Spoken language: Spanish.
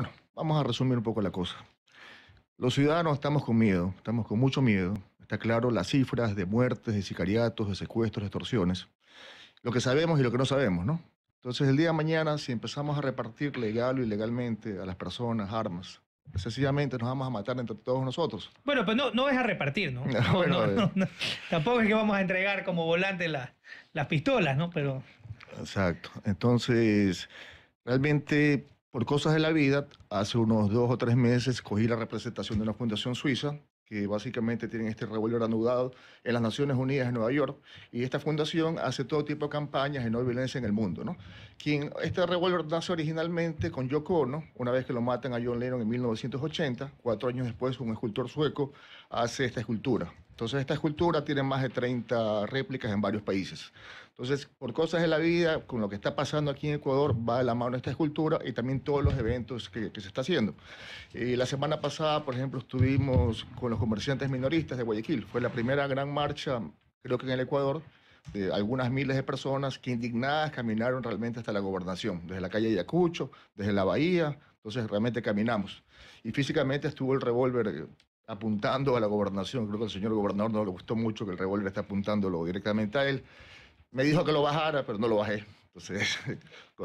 Bueno, vamos a resumir un poco la cosa. Los ciudadanos estamos con miedo, estamos con mucho miedo. Está claro las cifras de muertes, de sicariatos, de secuestros, de extorsiones. Lo que sabemos y lo que no sabemos, ¿no? Entonces, el día de mañana, si empezamos a repartir legal o ilegalmente a las personas armas, sencillamente nos vamos a matar entre todos nosotros. Bueno, pues no, es a repartir, eh. ¿no? Tampoco es que vamos a entregar como volante las pistolas, ¿no? Pero... Exacto. Entonces, realmente por cosas de la vida, hace unos dos o tres meses cogí la representación de una fundación suiza que básicamente tienen este revólver anudado en las Naciones Unidas en Nueva York, y esta fundación hace todo tipo de campañas de no violencia en el mundo. ¿no? Quien, este revólver nace originalmente con Yoko Ono, una vez que lo matan a John Lennon en 1980, cuatro años después un escultor sueco hace esta escultura, entonces, esta escultura tiene más de 30 réplicas en varios países. Entonces, por cosas de la vida, con lo que está pasando aquí en Ecuador, va de la mano esta escultura y también todos los eventos que, se está haciendo. Eh, la semana pasada, por ejemplo, estuvimos con los comerciantes minoristas de Guayaquil. Fue la primera gran marcha, creo que en el Ecuador, de algunas miles de personas que indignadas caminaron realmente hasta la gobernación, desde la calle Ayacucho, desde la bahía. Entonces, realmente caminamos. Y físicamente estuvo el revólver apuntando a la gobernación. Creo que al señor gobernador no le gustó mucho que el revólver está apuntándolo directamente a él. Me dijo que lo bajara, pero no lo bajé. Entonces,